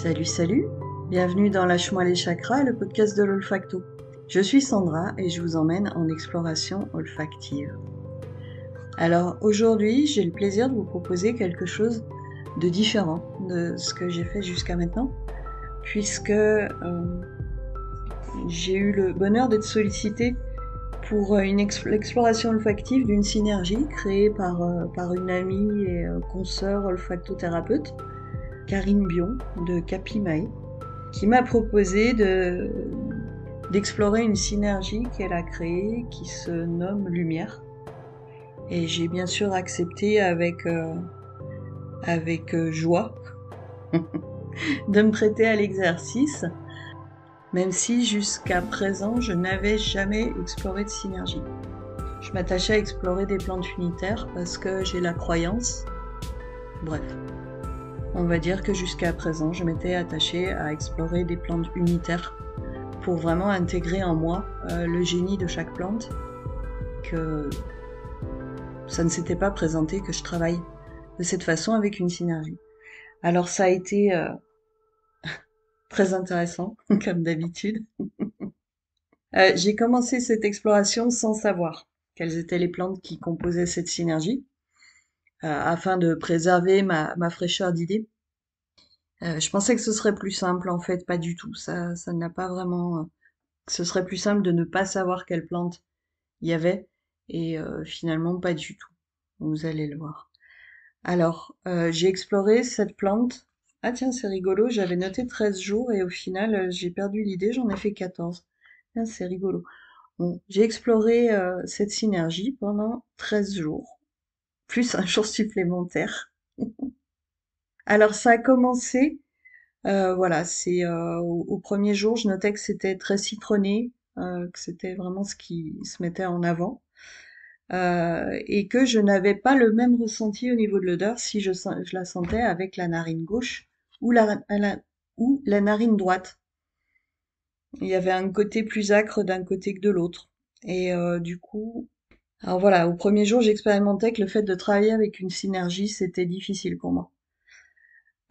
Salut, salut Bienvenue dans Lâche-moi les chakras, le podcast de l'olfacto. Je suis Sandra et je vous emmène en exploration olfactive. Alors aujourd'hui, j'ai le plaisir de vous proposer quelque chose de différent de ce que j'ai fait jusqu'à maintenant, puisque euh, j'ai eu le bonheur d'être sollicitée pour une exploration olfactive d'une synergie créée par, euh, par une amie et consœur euh, consoeur olfactothérapeute Karine Bion de Capimae, qui m'a proposé d'explorer une synergie qu'elle a créée qui se nomme Lumière. Et j'ai bien sûr accepté avec, euh, avec euh, joie de me prêter à l'exercice, même si jusqu'à présent je n'avais jamais exploré de synergie. Je m'attachais à explorer des plantes unitaires parce que j'ai la croyance. Bref. On va dire que jusqu'à présent, je m'étais attachée à explorer des plantes unitaires pour vraiment intégrer en moi euh, le génie de chaque plante, que ça ne s'était pas présenté que je travaille de cette façon avec une synergie. Alors ça a été euh, très intéressant, comme d'habitude. Euh, j'ai commencé cette exploration sans savoir quelles étaient les plantes qui composaient cette synergie. Euh, afin de préserver ma, fraîcheur d'idée. Euh, je pensais que ce serait plus simple, en fait, pas du tout. Ça, ça n'a pas vraiment. Euh, ce serait plus simple de ne pas savoir quelle plante il y avait, et finalement pas du tout. Vous allez le voir. Alors, j'ai exploré cette plante ah tiens, c'est rigolo, j'avais noté 13 jours et au final j'ai perdu l'idée, j'en ai fait 14. C'est rigolo. Bon, j'ai exploré cette synergie pendant 13 jours plus un jour supplémentaire. Alors ça a commencé, euh, voilà, c'est euh, au, premier jour, je notais que c'était très citronné, euh, que c'était vraiment ce qui se mettait en avant, et que je n'avais pas le même ressenti au niveau de l'odeur si je, la sentais avec la narine gauche ou la, ou la narine droite. Il y avait un côté plus acre d'un côté que de l'autre. Et du coup, alors voilà, au premier jour, j'expérimentais que le fait de travailler avec une synergie, c'était difficile pour moi.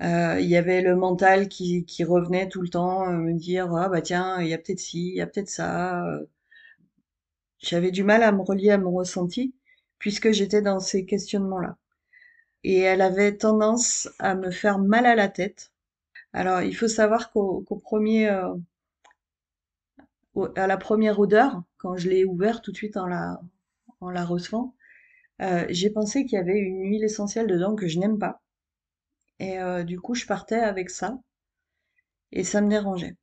Euh, il y avait le mental qui, revenait tout le temps, euh, me dire ah bah tiens, il y a peut-être ci, il y a peut-être ça. Euh. J'avais du mal à me relier à mon ressenti puisque j'étais dans ces questionnements-là. Et elle avait tendance à me faire mal à la tête. Alors il faut savoir qu'au premier à la première odeur, quand je l'ai ouvert tout de suite en la, en la recevant, euh, j'ai pensé qu'il y avait une huile essentielle dedans que je n'aime pas. Et euh, du coup, je partais avec ça. Et ça me dérangeait.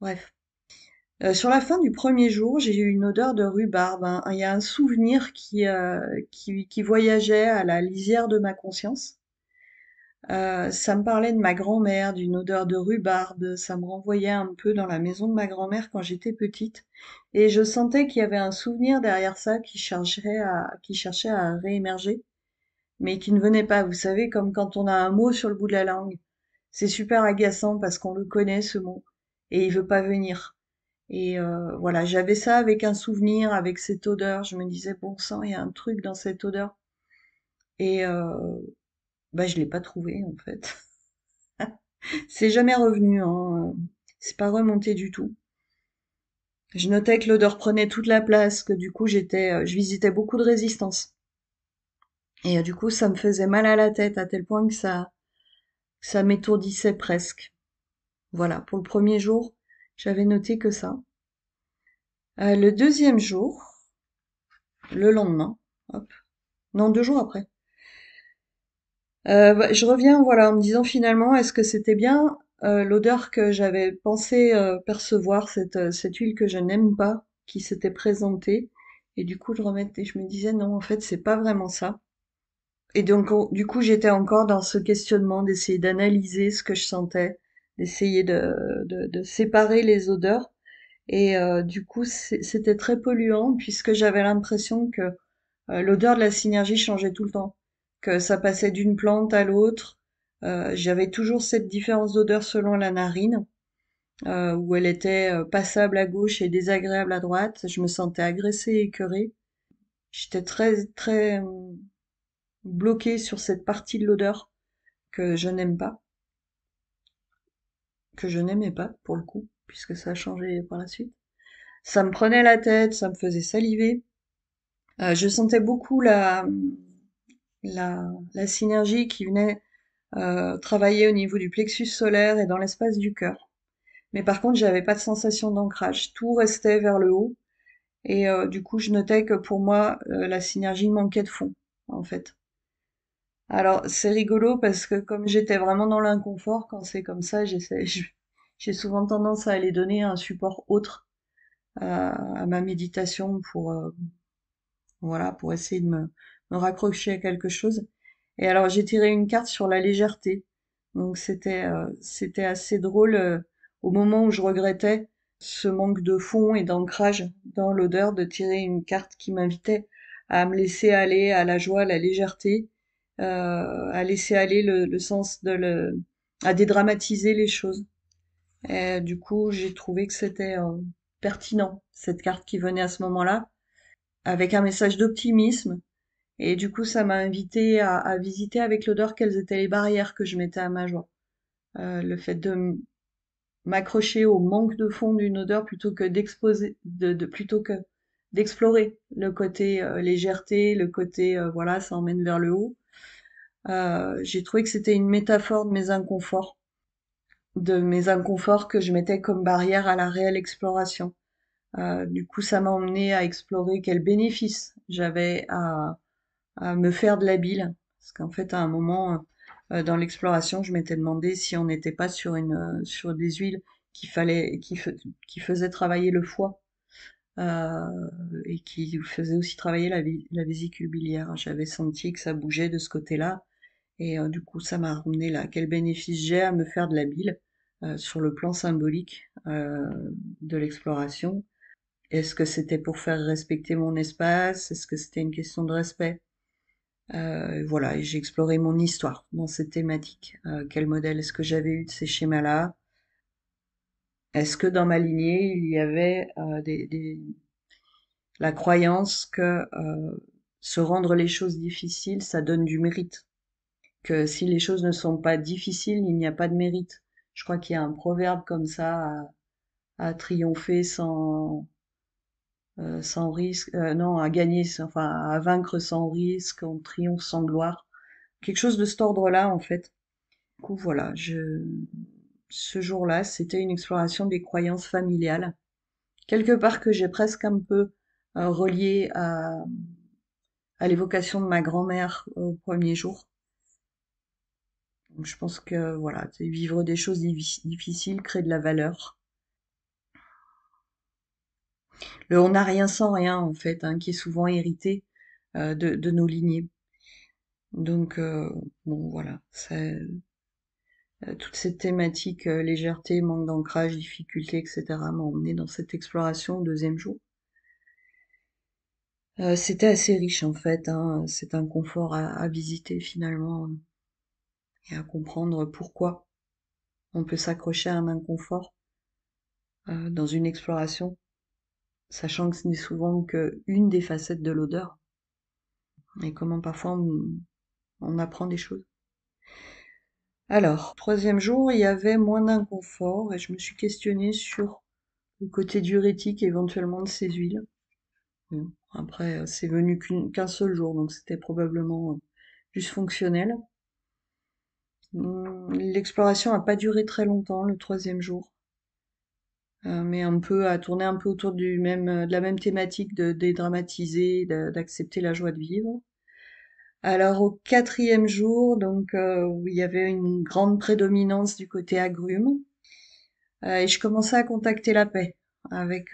bref. Euh, sur la fin du premier jour, j'ai eu une odeur de rhubarbe. Hein. Il y a un souvenir qui, qui, qui voyageait à la lisière de ma conscience. Euh, ça me parlait de ma grand-mère, d'une odeur de rhubarbe, ça me renvoyait un peu dans la maison de ma grand-mère quand j'étais petite, et je sentais qu'il y avait un souvenir derrière ça qui cherchait à, qui cherchait à réémerger, mais qui ne venait pas, vous savez, comme quand on a un mot sur le bout de la langue. C'est super agaçant parce qu'on le connaît ce mot, et il veut pas venir. Et euh, voilà, j'avais ça avec un souvenir, avec cette odeur. Je me disais, bon sang, il y a un truc dans cette odeur. Et euh, bah, je l'ai pas trouvé en fait. c'est jamais revenu, hein. Euh. c'est pas remonté du tout. Je notais que l'odeur prenait toute la place, que du coup j'étais, euh, je visitais beaucoup de résistance. Et euh, du coup ça me faisait mal à la tête à tel point que ça, ça m'étourdissait presque. Voilà, pour le premier jour, j'avais noté que ça. le deuxième jour, le lendemain, hop, non deux jours après, euh, bah, je reviens voilà en me disant finalement est-ce que c'était bien euh, l'odeur que j'avais pensé euh, percevoir cette, cette huile que je n'aime pas qui s'était présentée et du coup je remettais je me disais non en fait c'est pas vraiment ça et donc du coup j'étais encore dans ce questionnement d'essayer d'analyser ce que je sentais d'essayer de, de, séparer les odeurs et du coup c'était très polluant puisque j'avais l'impression que l'odeur de la synergie changeait tout le temps que ça passait d'une plante à l'autre. Euh, j'avais toujours cette différence d'odeur selon la narine, euh, où elle était euh, passable à gauche et désagréable à droite. Je me sentais agressée et écœurée. J'étais très très hum, bloquée sur cette partie de l'odeur que je n'aime pas, que je n'aimais pas pour le coup, puisque ça a changé par la suite. Ça me prenait la tête, ça me faisait saliver. Euh, je sentais beaucoup la, hum, la, la synergie qui venait euh, travailler au niveau du plexus solaire et dans l'espace du cœur. Mais par contre, j'avais pas de sensation d'ancrage. Tout restait vers le haut. Et euh, du coup, je notais que pour moi, euh, la synergie manquait de fond, en fait. Alors, c'est rigolo parce que comme j'étais vraiment dans l'inconfort, quand c'est comme ça, j'ai souvent tendance à aller donner un support autre à ma méditation pour, voilà, pour essayer de me, raccrocher à quelque chose. Et alors j'ai tiré une carte sur la légèreté. Donc c'était euh, c'était assez drôle euh, au moment où je regrettais ce manque de fond et d'ancrage dans l'odeur de tirer une carte qui m'invitait à me laisser aller à la joie, à la légèreté, euh, à laisser aller le, le sens de le, à dédramatiser les choses. Et du coup, j'ai trouvé que c'était pertinent cette carte qui venait à ce moment-là avec un message d'optimisme. Et du coup, ça m'a invité à, visiter avec l'odeur quelles étaient les barrières que je mettais à ma joie. Euh, le fait de m'accrocher au manque de fond d'une odeur plutôt que d'exposer, de, plutôt que d'explorer le côté euh, légèreté, le côté euh, voilà, ça emmène vers le haut. j'ai trouvé que c'était une métaphore de mes inconforts, de mes inconforts que je mettais comme barrière à la réelle exploration. Euh, du coup, ça m'a emmené à explorer quel bénéfice j'avais à, me faire de la bile. Parce qu'en fait, à un moment, euh, euh, dans l'exploration, je m'étais demandé si on n'était pas sur, des huiles qui, faisaient travailler le foie et qui faisaient aussi travailler la, la vésicule biliaire. J'avais senti que ça bougeait de ce côté-là. Et du coup, ça m'a ramené là. Quel bénéfice j'ai à me faire de la bile sur le plan symbolique de l'exploration est-ce que c'était pour faire respecter mon espace Est-ce que c'était une question de respect euh, Voilà, j'ai exploré mon histoire dans cette thématique. Euh, quel modèle est-ce que j'avais eu de ces schémas-là Est-ce que dans ma lignée, il y avait euh, la croyance que se rendre les choses difficiles, ça donne du mérite que si les choses ne sont pas difficiles, il n'y a pas de mérite. Je crois qu'il y a un proverbe comme ça à triompher sans, euh, sans risque, euh, non, à gagner, enfin à vaincre sans risque, en triomphe sans gloire. Quelque chose de cet ordre-là, en fait. Du coup, voilà, je... ce jour-là, c'était une exploration des croyances familiales. Quelque part que j'ai presque un peu euh, relié à, l'évocation de ma grand-mère au premier jour. je pense que, voilà, vivre des choses difficiles crée de la valeur le on n'a rien sans rien en fait, hein, qui est souvent hérité euh, de, nos lignées. Donc euh, bon voilà, euh, toute cette thématique légèreté, manque d'ancrage, difficulté, etc. m'a emmené dans cette exploration au deuxième jour. C'était assez riche en fait, hein, c'est un confort à visiter finalement et à comprendre pourquoi on peut s'accrocher à un inconfort dans une exploration sachant que ce n'est souvent qu'une des facettes de l'odeur. Et comment parfois on, apprend des choses. Alors, troisième jour, il y avait moins d'inconfort et je me suis questionnée sur le côté diurétique éventuellement de ces huiles. après, c'est venu qu'un seul jour, donc c'était probablement euh, juste fonctionnel. Hum, l'exploration n'a pas duré très longtemps, le troisième jour. Euh, mais un peu à euh, tourner un peu autour du même, euh, de la même thématique de dédramatiser, d'accepter la joie de vivre. Alors au quatrième jour, donc où il y avait une grande prédominance du côté agrume, et je commençais à contacter la paix avec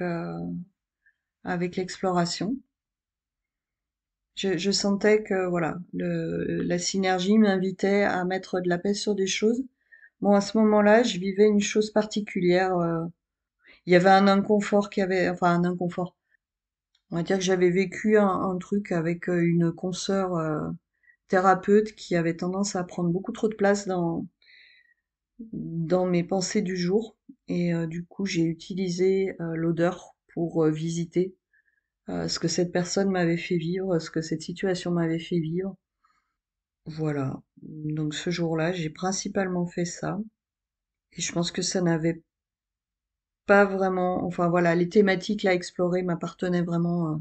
avec l'exploration. Je, je, sentais que voilà, le, la synergie m'invitait à mettre de la paix sur des choses. Bon, à ce moment-là, je vivais une chose particulière il y avait un inconfort qui avait, enfin un inconfort. On va dire que j'avais vécu un, truc avec euh, une consoeur euh, thérapeute qui avait tendance à prendre beaucoup trop de place dans dans mes pensées du jour et euh, du coup j'ai utilisé l'odeur pour visiter ce que cette personne m'avait fait vivre, ce que cette situation m'avait fait vivre. Voilà. Donc ce jour-là, j'ai principalement fait ça. Et je pense que ça n'avait pas vraiment, enfin voilà, les thématiques là explorées m'appartenaient vraiment euh,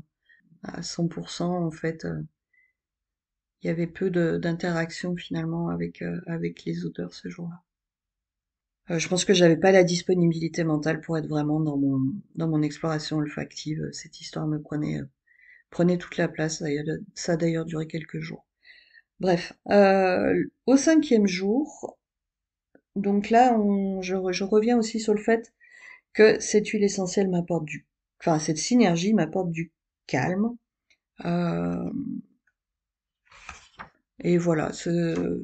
à 100% en fait. Euh. Il y avait peu d'interaction finalement avec euh, avec les auteurs ce jour-là. je pense que j'avais pas la disponibilité mentale pour être vraiment dans mon dans mon exploration olfactive. Cette histoire me prenait prenait toute la place. Ça a d'ailleurs duré quelques jours. Bref, au cinquième jour, donc là, on, je, je, reviens aussi sur le fait que cette huile essentielle m'apporte du, enfin cette synergie m'apporte du calme. Euh, et voilà, ce...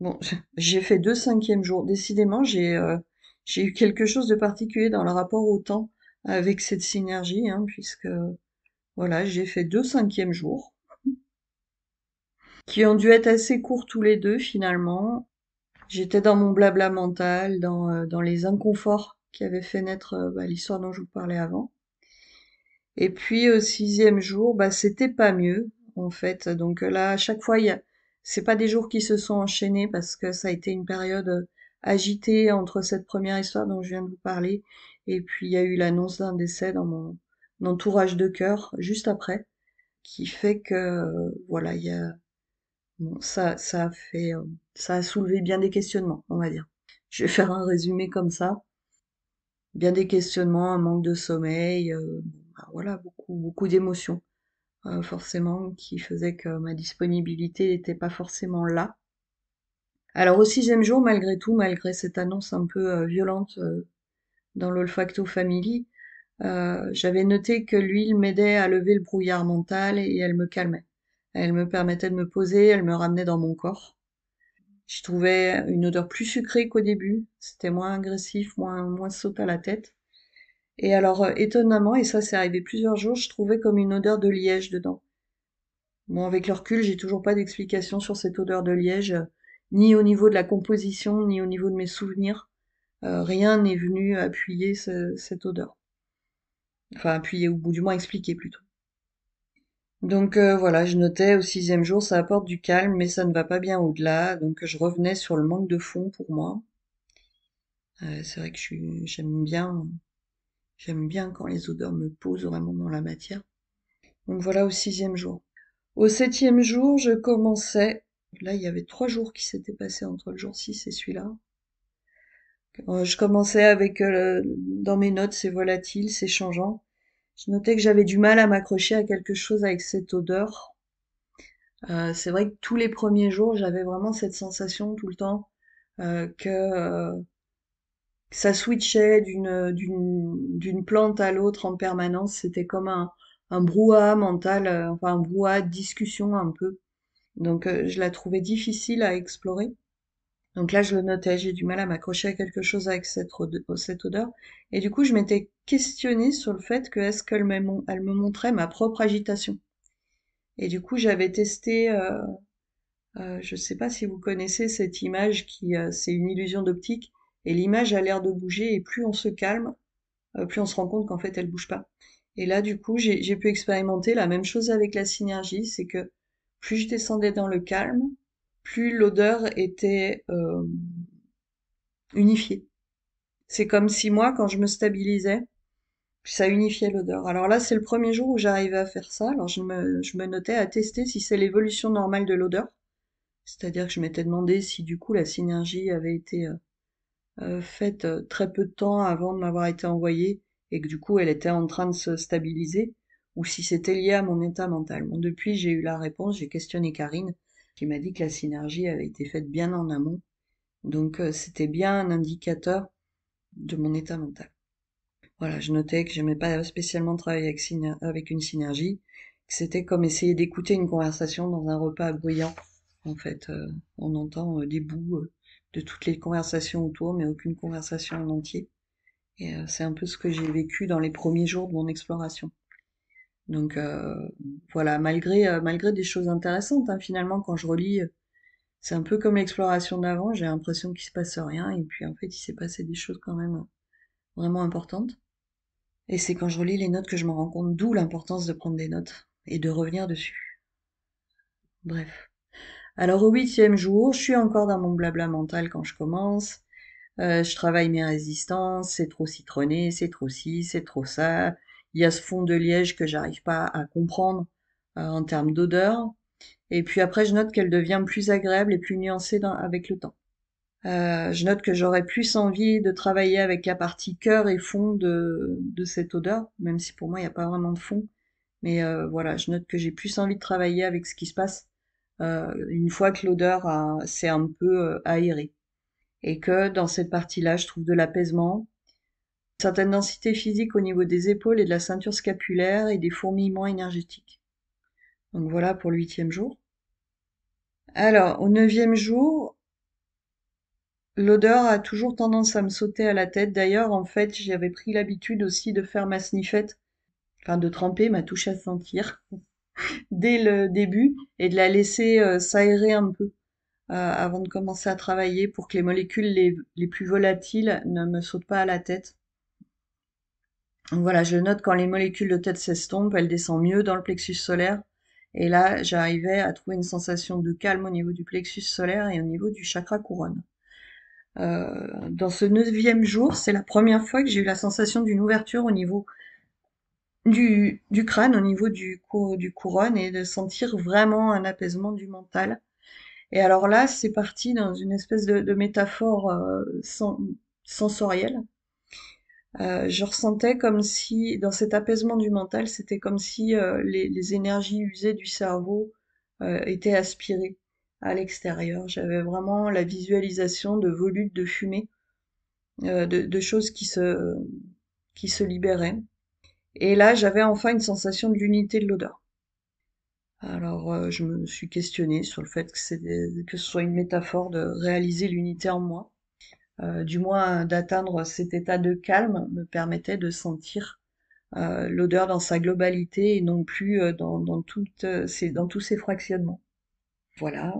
bon, j'ai fait deux cinquièmes jours. Décidément, j'ai euh, j'ai eu quelque chose de particulier dans le rapport au temps avec cette synergie, hein, puisque voilà, j'ai fait deux cinquièmes jours qui ont dû être assez courts tous les deux finalement. J'étais dans mon blabla mental, dans, euh, dans les inconforts qui avait fait naître euh, bah, l'histoire dont je vous parlais avant. Et puis au sixième jour, bah, c'était pas mieux en fait. Donc euh, là, à chaque fois, il a... c'est pas des jours qui se sont enchaînés parce que ça a été une période euh, agitée entre cette première histoire dont je viens de vous parler et puis il y a eu l'annonce d'un décès dans mon entourage de cœur juste après, qui fait que voilà, il y a ça, ça a fait, ça a soulevé bien des questionnements, on va dire. Je vais faire un résumé comme ça bien des questionnements, un manque de sommeil, euh, bah, voilà, beaucoup, beaucoup d'émotions, euh, forcément, qui faisaient que ma disponibilité n'était pas forcément là. Alors au sixième jour, malgré tout, malgré cette annonce un peu euh, violente dans l'olfacto family, j'avais noté que l'huile m'aidait à lever le brouillard mental et elle me calmait. Elle me permettait de me poser, elle me ramenait dans mon corps. Je trouvais une odeur plus sucrée qu'au début. C'était moins agressif, moins, moins saute à la tête. Et alors, euh, étonnamment, et ça c'est arrivé plusieurs jours, je trouvais comme une odeur de liège dedans. Bon, avec le recul, j'ai toujours pas d'explication sur cette odeur de liège, euh, ni au niveau de la composition, ni au niveau de mes souvenirs. Euh, rien n'est venu appuyer cette odeur. Enfin, appuyer, ou du moins expliquer plutôt. Donc euh, voilà, je notais au sixième jour, ça apporte du calme, mais ça ne va pas bien au-delà. Donc je revenais sur le manque de fond pour moi. Euh, c'est vrai que j'aime bien, j'aime bien quand les odeurs me posent vraiment dans la matière. Donc voilà au sixième jour. Au septième jour, je commençais. Là, il y avait trois jours qui s'étaient passés entre le jour 6 et celui-là. Euh, je commençais avec, dans mes notes, c'est volatile, c'est changeant. Je notais que j'avais du mal à m'accrocher à quelque chose avec cette odeur. Euh, c'est vrai que tous les premiers jours, j'avais vraiment cette sensation tout le temps euh, que, euh, ça switchait d'une plante à l'autre en permanence. C'était comme un, un, brouhaha mental, enfin un brouhaha de discussion un peu. Donc je la trouvais difficile à explorer. Donc là, je le notais, j'ai du mal à m'accrocher à quelque chose avec cette, odeur. Et du coup, je m'étais questionnée sur le fait que est-ce qu'elle me montrait ma propre agitation. Et du coup, j'avais testé, euh, euh, je ne sais pas si vous connaissez cette image qui, euh, c'est une illusion d'optique, et l'image a l'air de bouger, et plus on se calme, plus on se rend compte qu'en fait, elle bouge pas. Et là, du coup, j'ai pu expérimenter la même chose avec la synergie, c'est que plus je descendais dans le calme, plus l'odeur était euh, unifiée. C'est comme si moi, quand je me stabilisais, ça unifiait l'odeur. Alors là, c'est le premier jour où j'arrivais à faire ça. Alors je me, notais à tester si c'est l'évolution normale de l'odeur. C'est-à-dire que je m'étais demandé si du coup la synergie avait été euh, euh, faite très peu de temps avant de m'avoir été envoyée et que du coup elle était en train de se stabiliser ou si c'était lié à mon état mental. depuis j'ai eu la réponse, j'ai questionné Karine qui m'a dit que la synergie avait été faite bien en amont. Donc euh, c'était bien un indicateur de mon état mental. Voilà, je notais que je n'aimais pas spécialement travailler avec, une synergie, que c'était comme essayer d'écouter une conversation dans un repas bruyant. En fait, euh, on entend euh, des bouts de toutes les conversations autour, mais aucune conversation en entier. Et c'est un peu ce que j'ai vécu dans les premiers jours de mon exploration. Donc euh, voilà, malgré, euh, malgré des choses intéressantes, hein, finalement, quand je relis, euh, c'est un peu comme l'exploration d'avant, j'ai l'impression qu'il se passe rien, et puis en fait, il s'est passé des choses quand même vraiment importantes. Et c'est quand je relis les notes que je me rends compte d'où l'importance de prendre des notes et de revenir dessus. Bref. Alors au huitième jour, je suis encore dans mon blabla mental quand je commence. je travaille mes résistances, c'est trop citronné, c'est trop ci, c'est trop ça, il y a ce fond de liège que j'arrive pas à comprendre euh, en termes d'odeur. Et puis après, je note qu'elle devient plus agréable et plus nuancée avec le temps. Euh, je note que j'aurais plus envie de travailler avec la partie cœur et fond de, cette odeur, même si pour moi il n'y a pas vraiment de fond. Mais euh, voilà, je note que j'ai plus envie de travailler avec ce qui se passe une fois que l'odeur s'est un peu aérée. Et que dans cette partie-là, je trouve de l'apaisement, Certaines densité physique au niveau des épaules et de la ceinture scapulaire et des fourmillements énergétiques. Donc voilà pour le huitième jour. Alors, au neuvième jour, l'odeur a toujours tendance à me sauter à la tête. D'ailleurs, en fait, j'avais pris l'habitude aussi de faire ma sniffette, enfin de tremper ma touche à sentir dès le début et de la laisser euh, s'aérer un peu euh, avant de commencer à travailler pour que les molécules les plus volatiles ne me sautent pas à la tête voilà, je note quand les molécules de tête s'estompent, elles descendent mieux dans le plexus solaire. Et là, j'arrivais à trouver une sensation de calme au niveau du plexus solaire et au niveau du chakra couronne. Euh, dans ce neuvième jour, c'est la première fois que j'ai eu la sensation d'une ouverture au niveau du, du crâne, au niveau du, couronne, et de sentir vraiment un apaisement du mental. Et alors là, c'est parti dans une espèce de, métaphore euh, sensorielle. Euh, je ressentais comme si, dans cet apaisement du mental, c'était comme si euh, les, énergies usées du cerveau euh, étaient aspirées à l'extérieur. J'avais vraiment la visualisation de volutes de fumée, de, choses qui se, qui se libéraient. Et là, j'avais enfin une sensation de l'unité de l'odeur. Alors, je me suis questionnée sur le fait que, que ce soit une métaphore de réaliser l'unité en moi. Euh, du moins d'atteindre cet état de calme, me permettait de sentir euh, l'odeur dans sa globalité et non plus euh, dans, toutes dans tous ses fractionnements. Voilà.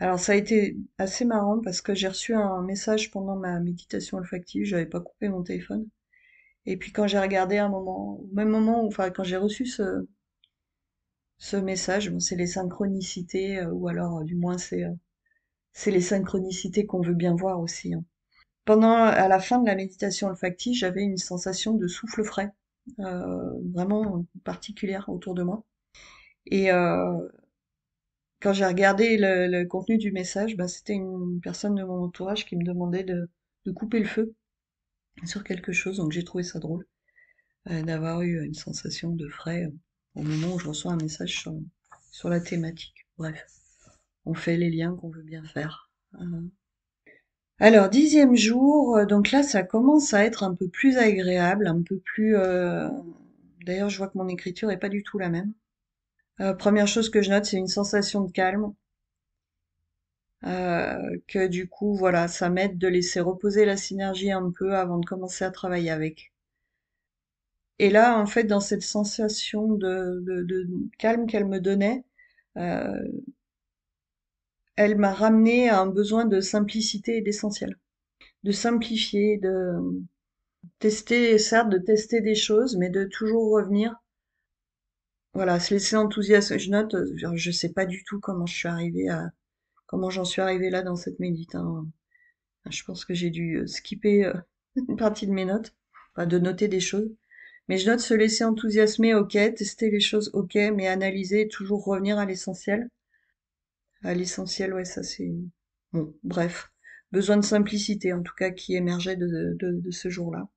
Alors ça a été assez marrant parce que j'ai reçu un message pendant ma méditation olfactive, j'avais pas coupé mon téléphone. Et puis quand j'ai regardé un moment, au même moment, enfin quand j'ai reçu ce, ce message, c'est les synchronicités, ou alors du moins c'est c'est les synchronicités qu'on veut bien voir aussi. Hein. Pendant, à la fin de la méditation olfactive, j'avais une sensation de souffle frais, euh, vraiment particulière autour de moi. Et euh, quand j'ai regardé le, contenu du message, bah, c'était une personne de mon entourage qui me demandait de, couper le feu sur quelque chose, donc j'ai trouvé ça drôle euh, d'avoir eu une sensation de frais au moment où je reçois un message sur la thématique. Bref on fait les liens qu'on veut bien faire. Hein. Alors, dixième jour, euh, donc là, ça commence à être un peu plus agréable, un peu plus... Euh, d'ailleurs, je vois que mon écriture est pas du tout la même. Euh, première chose que je note, c'est une sensation de calme. que du coup, voilà, ça m'aide de laisser reposer la synergie un peu avant de commencer à travailler avec. Et là, en fait, dans cette sensation de, calme qu'elle me donnait, elle m'a ramené à un besoin de simplicité et d'essentiel. De simplifier, de tester, certes, de tester des choses, mais de toujours revenir. Voilà, se laisser enthousiasmer. Je note, je sais pas du tout comment je suis arrivée à, comment j'en suis arrivée là dans cette médite. Hein. Je pense que j'ai dû euh, skipper euh, une partie de mes notes, enfin, de noter des choses. Mais je note se laisser enthousiasmer, ok, tester les choses, ok, mais analyser toujours revenir à l'essentiel à l'essentiel, ouais, ça c'est... Bon, bref, besoin de simplicité en tout cas qui émergeait de, ce jour-là.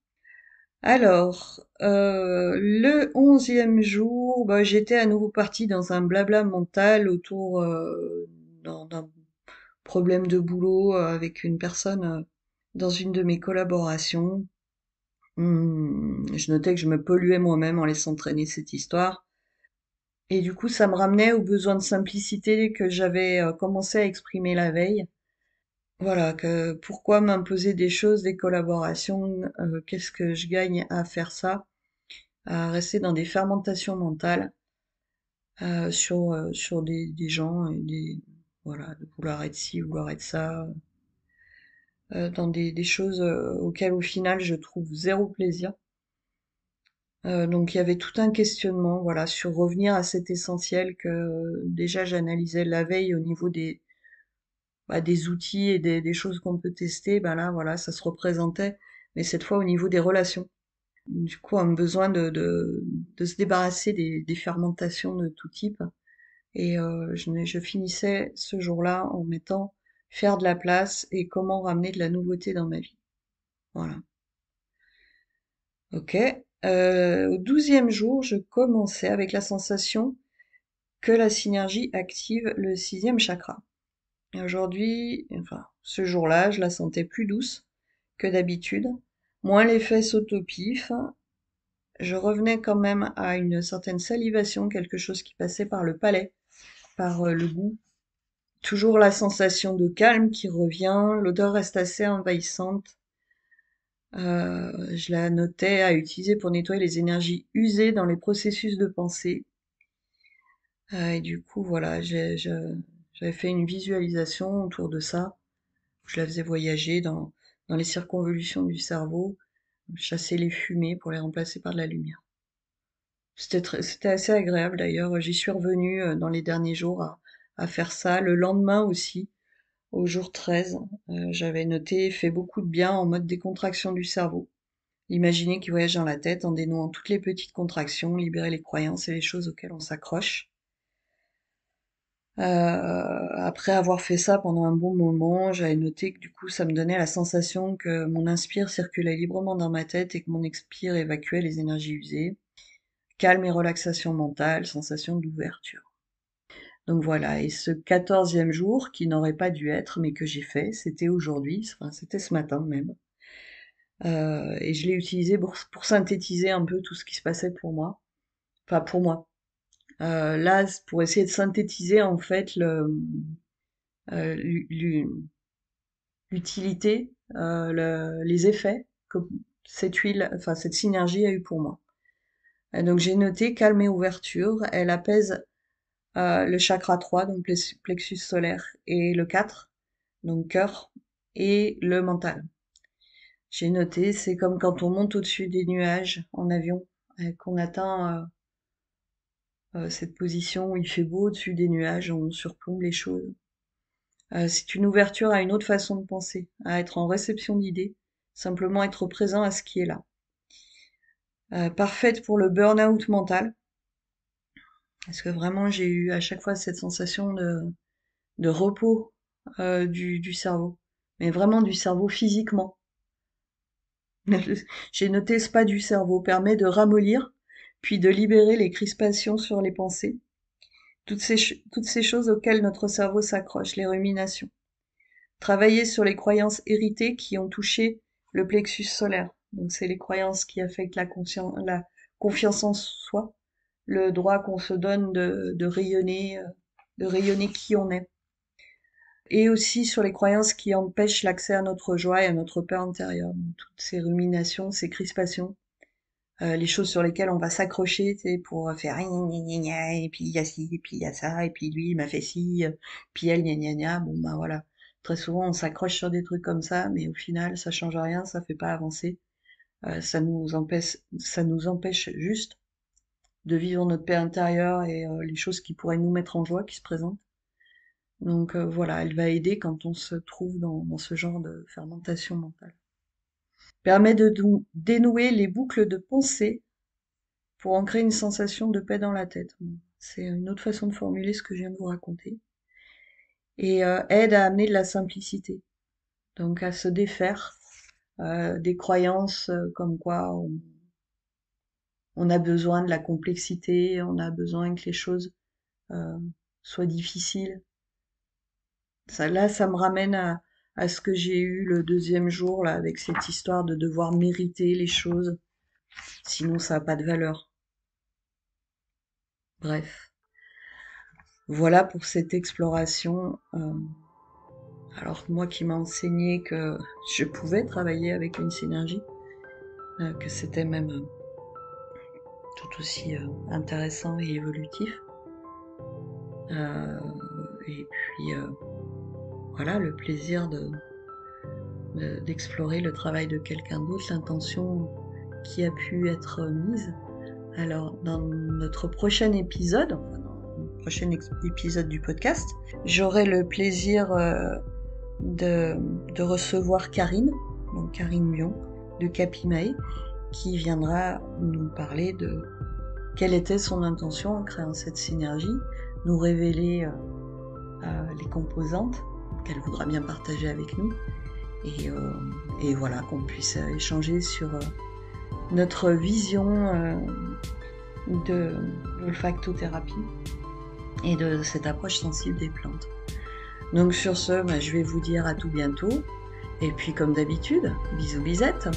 Alors, euh, le onzième jour, bah, j'étais à nouveau partie dans un blabla mental autour euh, d'un problème de boulot euh, avec une personne euh, dans une de mes collaborations. Hmm, je notais que je me polluais moi-même en laissant traîner cette histoire. Et du coup, ça me ramenait au besoin de simplicité que j'avais euh, commencé à exprimer la veille. Voilà, que pourquoi m'imposer des choses, des collaborations, euh, qu'est-ce que je gagne à faire ça, à rester dans des fermentations mentales euh, sur, euh, sur des, gens et des voilà, de vouloir être ci, vouloir être ça, dans des choses auxquelles au final je trouve zéro plaisir. Euh, donc il y avait tout un questionnement voilà, sur revenir à cet essentiel que euh, déjà j'analysais la veille au niveau des, bah, des outils et des, choses qu'on peut tester. Bah là, voilà, ça se représentait, mais cette fois au niveau des relations. Du coup, un besoin de, de, se débarrasser des, fermentations de tout type. Et euh, je, je finissais ce jour-là en mettant faire de la place et comment ramener de la nouveauté dans ma vie. Voilà. Ok, euh, au douzième jour, je commençais avec la sensation que la synergie active le sixième chakra. aujourd'hui, enfin, ce jour-là, je la sentais plus douce que d'habitude, moins l'effet fesses Je revenais quand même à une certaine salivation, quelque chose qui passait par le palais, par euh, le goût. Toujours la sensation de calme qui revient, l'odeur reste assez envahissante. Euh, je la notais à utiliser pour nettoyer les énergies usées dans les processus de pensée. Euh, et du coup, voilà, j'avais fait une visualisation autour de ça. je la faisais voyager dans, les circonvolutions du cerveau, chasser les fumées pour les remplacer par de la lumière. C'était assez agréable d'ailleurs. J'y suis revenue euh, dans les derniers jours à faire ça. Le lendemain aussi, au jour 13, euh, j'avais noté fait beaucoup de bien en mode décontraction du cerveau. Imaginez qu'il voyage dans la tête en dénouant toutes les petites contractions, libérer les croyances et les choses auxquelles on s'accroche. Euh, après avoir fait ça pendant un bon moment, j'avais noté que du coup ça me donnait la sensation que mon inspire circulait librement dans ma tête et que mon expire évacuait les énergies usées. Calme et relaxation mentale, sensation d'ouverture. Donc voilà, et ce quatorzième jour qui n'aurait pas dû être, mais que j'ai fait, c'était aujourd'hui, enfin c'était ce matin même. Euh, et je l'ai utilisé pour, synthétiser un peu tout ce qui se passait pour moi. Enfin pour moi. Euh, là, pour essayer de synthétiser en fait le, euh, l'utilité, euh, les effets que cette huile, enfin cette synergie a eu pour moi. donc j'ai noté calme et ouverture, elle apaise euh, le chakra 3, donc le plexus solaire, et le 4, donc cœur, et le mental. J'ai noté, c'est comme quand on monte au-dessus des nuages en avion, qu'on atteint euh, euh, cette position où il fait beau au-dessus des nuages, on surplombe les choses. c'est une ouverture à une autre façon de penser, à être en réception d'idées, simplement être présent à ce qui est là. parfaite pour le burn-out mental, parce que vraiment, j'ai eu à chaque fois cette sensation de, de repos euh, du, du, cerveau. Mais vraiment du cerveau physiquement. j'ai noté ce pas du cerveau permet de ramollir, puis de libérer les crispations sur les pensées. Toutes ces, toutes ces choses auxquelles notre cerveau s'accroche, les ruminations. Travailler sur les croyances héritées qui ont touché le plexus solaire. Donc c'est les croyances qui affectent la, la confiance en soi, le droit qu'on se donne de, rayonner, euh, de rayonner qui on est. Et aussi sur les croyances qui empêchent l'accès à notre joie et à notre peur intérieure. toutes ces ruminations, ces crispations, euh, les choses sur lesquelles on va s'accrocher, tu sais, pour faire et puis il y a ci, et puis il y a ça, et puis lui il m'a fait ci, euh, puis elle gna gna gna. Bon ben voilà. Très souvent on s'accroche sur des trucs comme ça, mais au final ça change rien, ça fait pas avancer. ça nous empêche, ça nous empêche juste de vivre notre paix intérieure et euh, les choses qui pourraient nous mettre en joie qui se présentent. Donc euh, voilà, elle va aider quand on se trouve dans, ce genre de fermentation mentale. Permet de dénouer les boucles de pensée pour ancrer une sensation de paix dans la tête. C'est une autre façon de formuler ce que je viens de vous raconter. Et euh, aide à amener de la simplicité. Donc à se défaire des croyances comme quoi on a besoin de la complexité, on a besoin que les choses euh, soient difficiles. Ça, là, ça me ramène à, ce que j'ai eu le deuxième jour, là, avec cette histoire de devoir mériter les choses. Sinon, ça n'a pas de valeur. Bref. Voilà pour cette exploration. Euh, alors moi qui m'a enseigné que je pouvais travailler avec une synergie, euh, que c'était même tout aussi euh, intéressant et évolutif. Euh, et puis euh, voilà le plaisir de, d'explorer le travail de quelqu'un d'autre, l'intention qui a pu être mise. Alors, dans notre prochain épisode, enfin, dans le prochain épisode du podcast, j'aurai le plaisir de, de, recevoir Karine, donc Karine Bion, de Capimae, qui viendra nous parler de quelle était son intention en créant cette synergie, nous révéler euh, euh, les composantes qu'elle voudra bien partager avec nous et, euh, voilà qu'on puisse échanger sur notre vision de l'olfactothérapie et de cette approche sensible des plantes. Donc sur ce, bah, je vais vous dire à tout bientôt. Et puis comme d'habitude, bisous bisettes